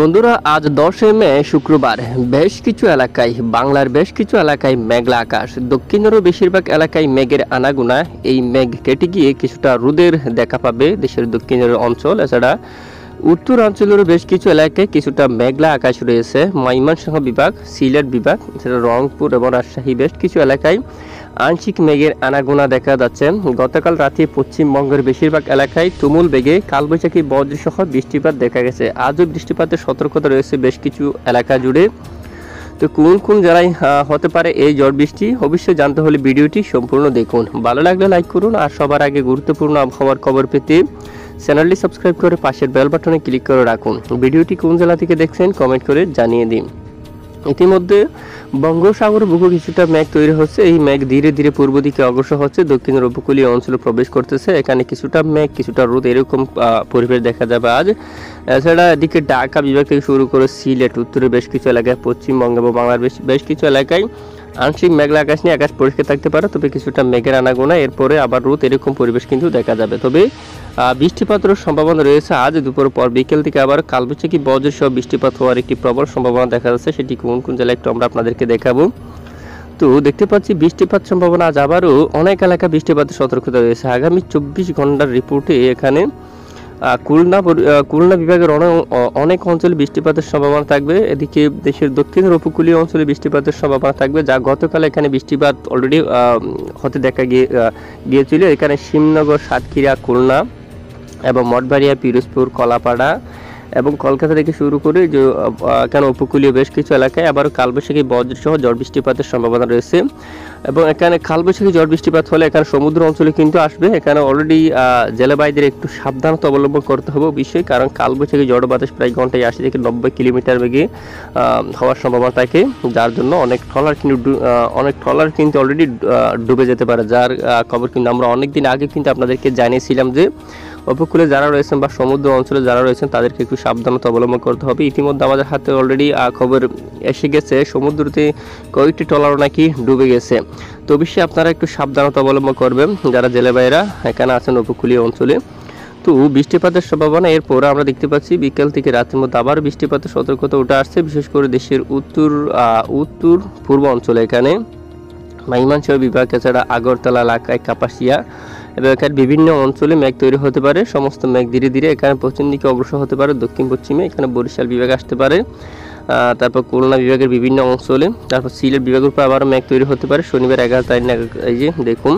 বন্ধুরা আজ দশই মে শুক্রবার বেশ কিছু এলাকায় বাংলার বেশ কিছু এলাকায় মেঘলা আকাশ দক্ষিণেরও বেশিরভাগ এলাকায় মেঘের আনাগুনা এই মেঘ কেটে গিয়ে কিছুটা রোদের দেখা পাবে দেশের দক্ষিণের অঞ্চল এছাড়া উত্তর অঞ্চলেরও বেশ কিছু এলাকায় কিছুটা মেঘলা আকাশ রয়েছে ময়মনসিংহ বিভাগ সিলেট বিভাগ এছাড়া রংপুর এবং রাজশাহী বেশ কিছু এলাকায় আংশিক মেঘের আনাগোনা দেখা যাচ্ছে গতকাল রাতে পশ্চিমবঙ্গের বেশিরভাগ এলাকায় তুমুল বেগে কালবৈশাখী বজ্রসহ বৃষ্টিপাত দেখা গেছে আজও বৃষ্টিপাতের সতর্কতা রয়েছে বেশ কিছু এলাকা জুড়ে তো কোন কোন জেলায় হতে পারে এই ঝড় বৃষ্টি অবশ্যই জানতে হলে ভিডিওটি সম্পূর্ণ দেখুন ভালো লাগলে লাইক করুন আর সবার আগে গুরুত্বপূর্ণ আবহাওয়ার খবর পেতে চ্যানেলটি সাবস্ক্রাইব করে পাশের বেল বাটনে ক্লিক করে রাখুন ভিডিওটি কোন জেলা থেকে দেখছেন কমেন্ট করে জানিয়ে দিন ইতিমধ্যে বঙ্গোসাগর বুকে কিছুটা ম্যাগ তৈরি হচ্ছে এই ম্যাগ ধীরে ধীরে পূর্ব দিকে অগ্রসর হচ্ছে দক্ষিণের উপকূলীয় অঞ্চলে প্রবেশ করতেছে এখানে কিছুটা ম্যাগ কিছুটা রোদ এরকম পরিবেশ দেখা যাবে আজ এছাড়া এদিকে ঢাকা বিভাগ থেকে শুরু করে সিলেট উত্তরের বেশ কিছু এলাকায় পশ্চিমবঙ্গ এবং বাংলার বেশ বেশ কিছু এলাকায় আংশিক মেঘলা আকাশ নিয়ে আকাশ পরিষ্কার থাকতে পারে তবে কিছুটা মেঘের আনাগোনা এরপরে আবার রোদ এরকম পরিবেশ কিন্তু দেখা যাবে তবে বৃষ্টিপাতের সম্ভাবনা রয়েছে আজ দুপুর পর বিকেল থেকে আবার কালবৈশাখী বজ্র সহ বৃষ্টিপাত হওয়ার একটি প্রবল সম্ভাবনা দেখা যাচ্ছে সেটি কোন কোন জেলায় একটু আমরা আপনাদেরকে দেখাবো তো দেখতে পাচ্ছি বৃষ্টিপাত সম্ভাবনা আজ আবারও অনেক এলাকা বৃষ্টিপাতের সতর্কতা রয়েছে আগামী চব্বিশ ঘন্টার রিপোর্টে এখানে খুলনা খুলনা বিভাগের অনেক অঞ্চলে বৃষ্টিপাতের সম্ভাবনা থাকবে এদিকে দেশের দক্ষিণের উপকূলীয় অঞ্চলে বৃষ্টিপাতের সম্ভাবনা থাকবে যা গতকাল এখানে বৃষ্টিপাত অলরেডি হতে দেখা গিয়ে গিয়েছিল এখানে শিবনগর সাতক্ষীরা খুলনা এবং মঠবাড়িয়া পিরোজপুর কলাপাড়া এবং কলকাতা থেকে শুরু করে যে কেন উপকূলীয় বেশ কিছু এলাকায় আবার কালবৈশাখী বজ্রসহ ঝড় বৃষ্টিপাতের সম্ভাবনা রয়েছে এবং এখানে খালবৈশাখী ঝড় বৃষ্টিপাত হলে এখানে সমুদ্র অঞ্চলে কিন্তু আসবে এখানে অলরেডি জেলেবাইদের একটু সাবধানতা অবলম্বন করতে হবে বিষয়ে কারণ কালবৈশাখী ঝড় বাতাস প্রায় ঘন্টায় আসে থেকে নব্বই কিলোমিটার বেগে হওয়ার সম্ভাবনা থাকে যার জন্য অনেক ট্রলার কিন্তু অনেক ট্রলার কিন্তু অলরেডি ডুবে যেতে পারে যার খবর কিন্তু আমরা অনেক দিন আগে কিন্তু আপনাদেরকে জানিয়েছিলাম যে উপকূলে যারা রয়েছেন বা সমুদ্র অঞ্চলে যারা রয়েছেন তাদেরকে একটু সাবধানতা অবলম্বন করতে হবে ইতিমধ্যে আমাদের হাতে অলরেডি খবর এসে গেছে সমুদ্রতে কয়েকটি ট্রলারও নাকি ডুবে গেছে তো অবশ্যই আপনারা একটু সাবধানতা অবলম্বন করবেন যারা জেলে বাইরা এখানে আছেন উপকূলীয় অঞ্চলে তো বৃষ্টিপাতের সম্ভাবনা এরপর আমরা দেখতে পাচ্ছি বিকেল থেকে রাতের মধ্যে আবার বৃষ্টিপাতের সতর্কতা উঠে আসছে বিশেষ করে দেশের উত্তর উত্তর পূর্ব অঞ্চলে এখানে মাইমানসহ বিভাগ এছাড়া আগরতলা এলাকায় কাপাসিয়া এবং এখানে বিভিন্ন অঞ্চলে মেঘ তৈরি হতে পারে সমস্ত মেঘ ধীরে ধীরে এখানে পশ্চিম দিকে অগ্রসর হতে পারে দক্ষিণ পশ্চিমে এখানে বরিশাল বিভাগ আসতে পারে তারপর খুলনা বিভাগের বিভিন্ন অঞ্চলে তারপর সিলেট বিভাগের উপর আবারও মেঘ তৈরি হতে পারে শনিবার এগারো তারিখ এই যে দেখুন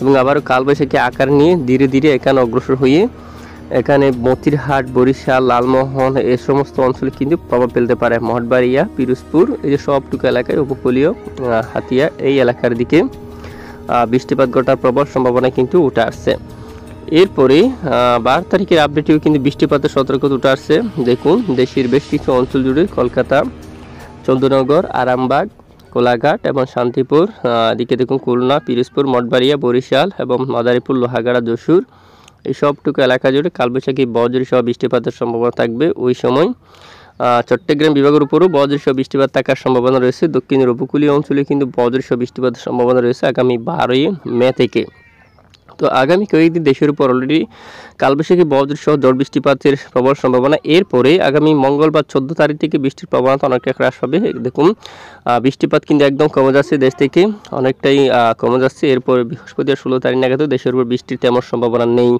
এবং আবারও কালবৈশাখী আকার নিয়ে ধীরে ধীরে এখানে অগ্রসর হয়ে এখানে মতিরহাট বরিশাল লালমোহন এ সমস্ত অঞ্চলে কিন্তু প্রভাব ফেলতে পারে মঠবাড়িয়া পিরোজপুর এই যে সবটুকু এলাকায় উপকূলীয় হাতিয়া এই এলাকার দিকে বৃষ্টিপাত ঘটার প্রবল সম্ভাবনা কিন্তু উঠে আসছে এরপরে বারো তারিখের আপডেটেও কিন্তু বৃষ্টিপাতের সতর্কতা আসছে দেখুন দেশের বেশ কিছু অঞ্চল জুড়ে কলকাতা চন্দ্রনগর আরামবাগ কোলাঘাট এবং শান্তিপুর এদিকে দেখুন খুলনা পিরোজপুর মঠবাড়িয়া বরিশাল এবং মাদারীপুর লোহাগাড়া যশুর এই সবটুকু এলাকা জুড়ে কালবৈশাখী বজ্র সহ বৃষ্টিপাতের সম্ভাবনা থাকবে ওই সময় চট্টগ্রাম বিভাগের উপরও বজ্রসহ বৃষ্টিপাত থাকার সম্ভাবনা রয়েছে দক্ষিণের উপকূলীয় অঞ্চলে কিন্তু বজ্রসহ বৃষ্টিপাতের সম্ভাবনা রয়েছে আগামী বারোই মে থেকে তো আগামী কয়েকদিন দেশের উপর অলরেডি কালবৈশাখী বজ্র সহ জল বৃষ্টিপাতের প্রবল সম্ভাবনা এরপরে আগামী মঙ্গলবার চোদ্দ তারিখ থেকে বৃষ্টির প্রবণতা অনেকটা হ্রাস পাবে দেখুন বৃষ্টিপাত কিন্তু একদম কমে যাচ্ছে দেশ থেকে অনেকটাই কমে যাচ্ছে এরপর বৃহস্পতিবার ষোলো তারিখ নাগাদও দেশের উপর বৃষ্টির তেমন সম্ভাবনা নেই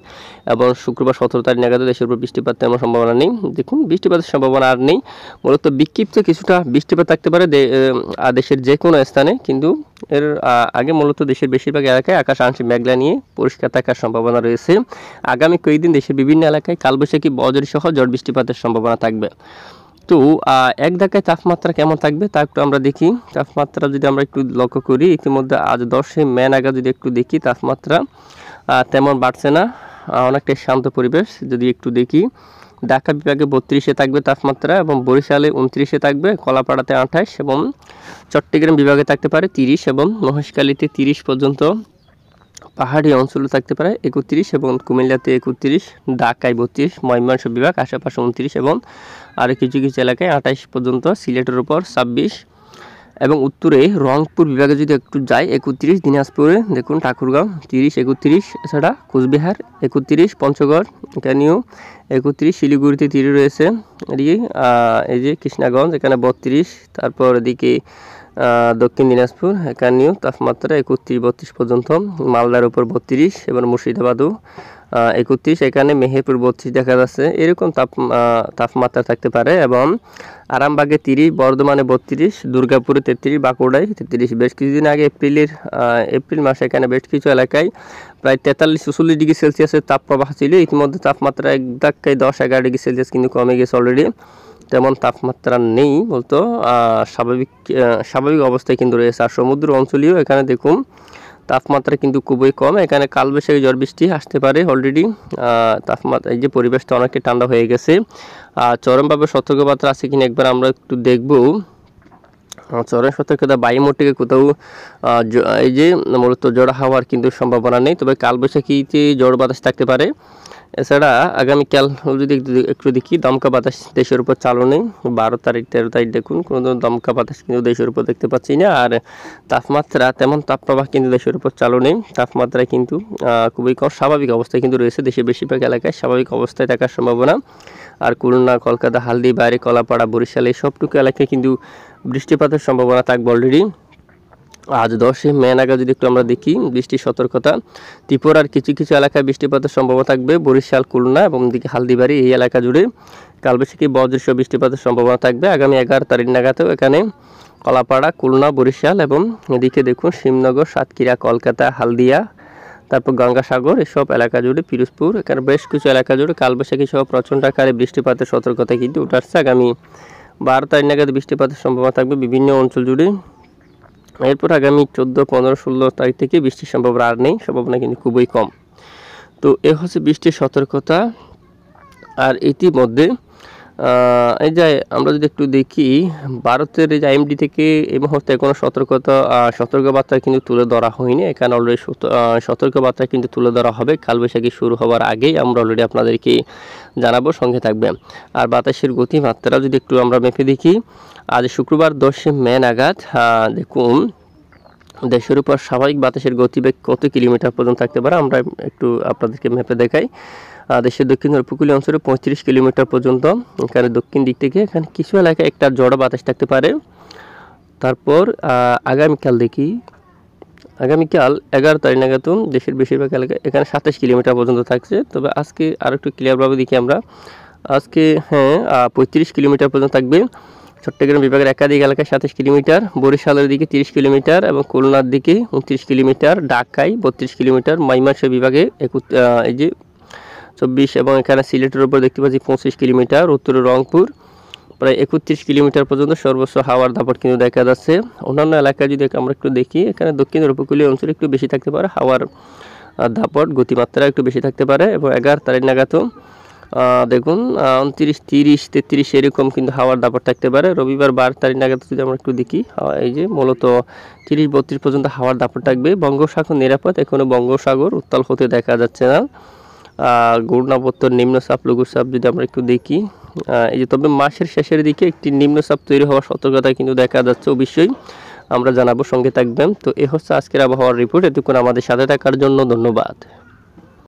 এবং শুক্রবার সতেরো তারিখ নাগাদও দেশের উপর বৃষ্টিপাত তেমন সম্ভাবনা নেই দেখুন বৃষ্টিপাতের সম্ভাবনা আর নেই মূলত বিক্ষিপ্ত কিছুটা বৃষ্টিপাত থাকতে পারে দেশের যে কোনো স্থানে কিন্তু এর আগে মূলত দেশের বেশিরভাগ এলাকায় আকাশ আংশিক মেঘলা নিয়ে পরিষ্কার থাকার সম্ভাবনা রয়েছে আগামী কয়েকদিন দেশের বিভিন্ন এলাকায় কালবৈশাখী বজরি সহ ঝড় বৃষ্টিপাতের সম্ভাবনা থাকবে তো এক ধাক্কায় তাপমাত্রা কেমন থাকবে তা একটু আমরা দেখি তাপমাত্রা যদি আমরা একটু লক্ষ্য করি ইতিমধ্যে আজ দশই মে নাগাদ যদি একটু দেখি তাপমাত্রা তেমন বাড়ছে না অনেকটাই শান্ত পরিবেশ যদি একটু দেখি ঢাকা বিভাগে বত্রিশে থাকবে তাপমাত্রা এবং বরিশালে উনত্রিশে থাকবে কলাপাড়াতে আঠাশ এবং চট্টগ্রাম বিভাগে থাকতে পারে তিরিশ এবং মহেশকালীতে তিরিশ পর্যন্ত পাহাড়ি অঞ্চলে থাকতে পারে একত্রিশ এবং কুমিল্লাতে একত্রিশ ঢাকায় বত্রিশ ময়মনসিংহ বিভাগ আশেপাশে উনত্রিশ এবং আরও কিছু কিছু এলাকায় আঠাশ পর্যন্ত সিলেটের উপর ছাব্বিশ এবং উত্তরে রংপুর বিভাগে যদি একটু যাই একত্রিশ দিনাজপুরে দেখুন ঠাকুরগাঁও তিরিশ একত্রিশ এছাড়া কোচবিহার একত্রিশ পঞ্চগড় এখানেও একত্রিশ শিলিগুড়িতে তিরি রয়েছে এদিকে এই যে কৃষ্ণাগঞ্জ এখানে বত্রিশ তারপর এদিকে দক্ষিণ দিনাজপুর এখানেও তাপমাত্রা একত্রিশ বত্রিশ পর্যন্ত মালদার উপর বত্রিশ এবার মুর্শিদাবাদও একত্রিশ এখানে মেহেরপুর বত্রিশ দেখা যাচ্ছে এরকম তাপ তাপমাত্রা থাকতে পারে এবং আরামবাগে তিরিশ বর্ধমানে বত্রিশ দুর্গাপুরে তেত্রিশ বাঁকুড়ায় তেত্রিশ বেশ কিছুদিন আগে এপ্রিলের এপ্রিল মাসে এখানে বেশ কিছু এলাকায় প্রায় তেতাল্লিশ চল্লিশ ডিগ্রি সেলসিয়াসের তাপপ্রবাহ ছিল ইতিমধ্যে তাপমাত্রা এক ধাক্কায় দশ এগারো ডিগ্রি সেলসিয়াস কিন্তু কমে গেছে অলরেডি তেমন তাপমাত্রা নেই বলতো স্বাভাবিক স্বাভাবিক অবস্থায় কিন্তু রয়েছে আর সমুদ্র অঞ্চলেও এখানে দেখুন তাপমাত্রা কিন্তু খুবই কম এখানে কালবৈশাখী ঝড় বৃষ্টি আসতে পারে অলরেডি তাপমাত্রা এই যে পরিবেশটা অনেকটা ঠান্ডা হয়ে গেছে আর চরমভাবে সতর্কবার্তা আছে কিনা একবার আমরা একটু দেখবো চরম সতর্কতা বায়ুমোট থেকে কোথাও এই যে মূলত জড় হওয়ার কিন্তু সম্ভাবনা নেই তবে বৈশাখীতে জড় বাতাস থাকতে পারে এছাড়া আগামীকাল যদি একটু দেখি দমকা বাতাস দেশের উপর চালু নেই বারো তারিখ তেরো তারিখ দেখুন কোনো দমকা বাতাস কিন্তু দেশের উপর দেখতে পাচ্ছি না আর তাপমাত্রা তেমন তাপপ্রবাহ কিন্তু দেশের উপর চালু নেই তাপমাত্রা কিন্তু খুবই কম স্বাভাবিক অবস্থায় কিন্তু রয়েছে দেশের বেশিরভাগ এলাকায় স্বাভাবিক অবস্থায় থাকার সম্ভাবনা আর কুলনা কলকাতা হালদি বাইরে কলাপাড়া বরিশাল এই সবটুকু এলাকায় কিন্তু বৃষ্টিপাতের সম্ভাবনা থাকবে অলরেডি আজ দশে মে নাগাদ যদি একটু আমরা দেখি বৃষ্টির সতর্কতা ত্রিপুরার কিছু কিছু এলাকায় বৃষ্টিপাতের সম্ভাবনা থাকবে বরিশাল খুলনা এবং দিকে হালদিবাড়ি এই এলাকা জুড়ে কালবৈশাখী বজ্রস বৃষ্টিপাতের সম্ভাবনা থাকবে আগামী এগারো তারিখ নাগাতেও এখানে কলাপাড়া খুলনা বরিশাল এবং এদিকে দেখুন শিবনগর সাতক্ষীরা কলকাতা হালদিয়া তারপর গঙ্গাসাগর এসব এলাকা জুড়ে পিরোজপুর এখানে বেশ কিছু এলাকা জুড়ে কালবৈশাখী সহ প্রচণ্ড আকারে বৃষ্টিপাতের সতর্কতা কিন্তু উঠে আসছে আগামী বারো তারিখ নাগাদ বৃষ্টিপাতের সম্ভাবনা থাকবে বিভিন্ন অঞ্চল জুড়ে এরপর আগামী চোদ্দো পনেরো ষোলো তারিখ থেকে বৃষ্টির সম্ভাবনা আর নেই সম্ভাবনা কিন্তু খুবই কম তো এ হচ্ছে বৃষ্টির সতর্কতা আর ইতিমধ্যে এই যে আমরা যদি একটু দেখি ভারতের এই যে আইএমডি থেকে এই মুহূর্তে কোনো সতর্কতা সতর্কবার্তা কিন্তু তুলে ধরা হয়নি এখানে অলরেডি সতর্কবার্তা কিন্তু তুলে ধরা হবে কালবৈশাখী শুরু হওয়ার আগেই আমরা অলরেডি আপনাদেরকে জানাবো সঙ্গে থাকবে আর বাতাসের গতিমাত্রা যদি একটু আমরা মেপে দেখি আজ শুক্রবার দশে মে নাগাদ দেখুন দেশের উপর স্বাভাবিক বাতাসের গতিবেগ কত কিলোমিটার পর্যন্ত থাকতে পারে আমরা একটু আপনাদেরকে ম্যাপে দেখাই দেশের দক্ষিণ উপকূলীয় অঞ্চলে পঁয়ত্রিশ কিলোমিটার পর্যন্ত এখানে দক্ষিণ দিক থেকে এখানে কিছু এলাকায় একটা জড়ো বাতাস থাকতে পারে তারপর আগামীকাল দেখি আগামীকাল এগারো তারিখ নাগাদ দেশের বেশিরভাগ এলাকায় এখানে সাতাশ কিলোমিটার পর্যন্ত থাকছে তবে আজকে আর একটু ক্লিয়ারভাবে দেখি আমরা আজকে হ্যাঁ পঁয়ত্রিশ কিলোমিটার পর্যন্ত থাকবে চট্টগ্রাম বিভাগের একাধিক এলাকায় সাতাশ কিলোমিটার বরিশালের দিকে তিরিশ কিলোমিটার এবং খুলনার দিকে উনত্রিশ কিলোমিটার ঢাকায় বত্রিশ কিলোমিটার মাইমাংসা বিভাগে এই যে চব্বিশ এবং এখানে সিলেটের উপর দেখতে পাচ্ছি পঁচিশ কিলোমিটার উত্তর রংপুর প্রায় একত্রিশ কিলোমিটার পর্যন্ত সর্বোচ্চ হাওয়ার দাপট কিন্তু দেখা যাচ্ছে অন্যান্য এলাকায় যদি আমরা একটু দেখি এখানে দক্ষিণের উপকূলীয় অঞ্চলে একটু বেশি থাকতে পারে হাওয়ার দাপট গতিমাত্রা একটু বেশি থাকতে পারে এবং এগারো তারিখ নাগাদও দেখুন উনত্রিশ তিরিশ তেত্রিশ এরকম কিন্তু হাওয়ার দাপট থাকতে পারে রবিবার বারো তারিখ নাগাদ যদি আমরা একটু দেখি এই যে মূলত তিরিশ বত্রিশ পর্যন্ত হাওয়ার দাপট থাকবে বঙ্গসাগর নিরাপদ এখনও বঙ্গসাগর উত্তাল হতে দেখা যাচ্ছে না ঘূর্ণাবর্তর নিম্নচাপ লঘুচাপ যদি আমরা একটু দেখি এই যে তবে মাসের শেষের দিকে একটি নিম্নচাপ তৈরি হওয়ার সতর্কতা কিন্তু দেখা যাচ্ছে অবশ্যই আমরা জানাবো সঙ্গে থাকবেন তো এ হচ্ছে আজকের আবহাওয়ার রিপোর্ট এতক্ষণ আমাদের সাথে থাকার জন্য ধন্যবাদ